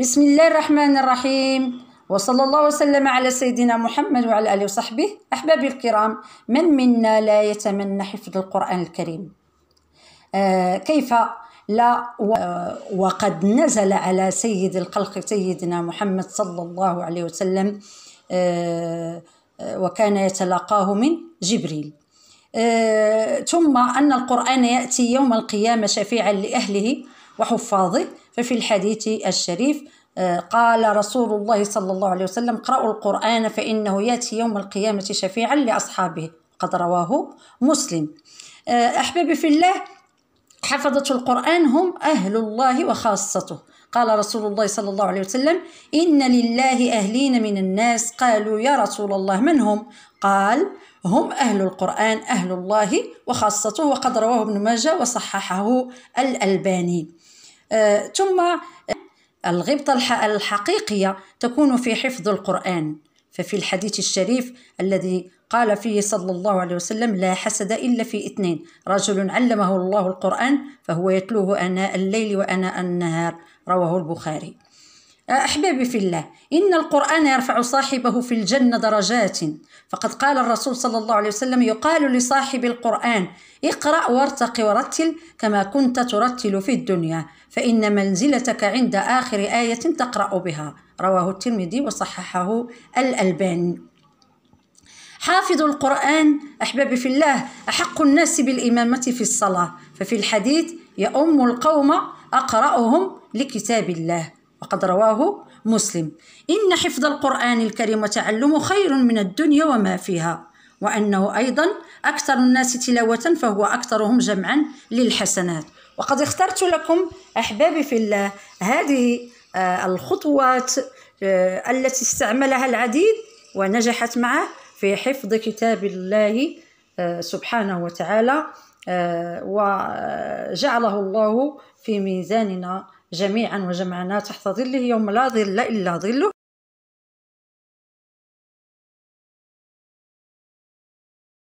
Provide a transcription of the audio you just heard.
بسم الله الرحمن الرحيم وصلى الله وسلم على سيدنا محمد وعلى اله وصحبه احبابي الكرام من منا لا يتمنى حفظ القران الكريم آه كيف لا وقد نزل على سيد الخلق سيدنا محمد صلى الله عليه وسلم آه وكان يتلقاه من جبريل ثم أن القرآن يأتي يوم القيامة شفيعا لأهله وحفاظه ففي الحديث الشريف آه، قال رسول الله صلى الله عليه وسلم اقرأوا القرآن فإنه يأتي يوم القيامة شفيعا لأصحابه قد رواه مسلم آه، أحبابي في الله حفظة القرآن هم أهل الله وخاصته قال رسول الله صلى الله عليه وسلم إن لله أهلين من الناس قالوا يا رسول الله من هم؟ قال هم أهل القرآن أهل الله وخاصته وقد رواه ابن ماجه وصححه الألباني آه ثم آه، الغبطة الحقيقية تكون في حفظ القرآن ففي الحديث الشريف الذي قال فيه صلى الله عليه وسلم لا حسد إلا في اثنين رجل علمه الله القرآن فهو يتلوه أناء الليل وأناء النهار رواه البخاري آه، أحبابي في الله إن القرآن يرفع صاحبه في الجنة درجات فقد قال الرسول صلى الله عليه وسلم يقال لصاحب القرآن اقرأ وارتق ورتل كما كنت ترتل في الدنيا فإن منزلتك عند آخر آية تقرأ بها رواه الترمذي وصححه الألباني حافظ القرآن أحبابي في الله أحق الناس بالإمامة في الصلاة ففي الحديث يؤم القوم أقرأهم لكتاب الله وقد رواه مسلم إن حفظ القرآن الكريم وتعلمه خير من الدنيا وما فيها وأنه أيضا أكثر الناس تلاوة فهو أكثرهم جمعا للحسنات وقد اخترت لكم أحبابي في الله هذه آه، الخطوات آه، التي استعملها العديد ونجحت معه في حفظ كتاب الله آه، سبحانه وتعالى آه، وجعله الله في ميزاننا جميعا وجمعنا تحت ظله يوم لا ظل إلا ظله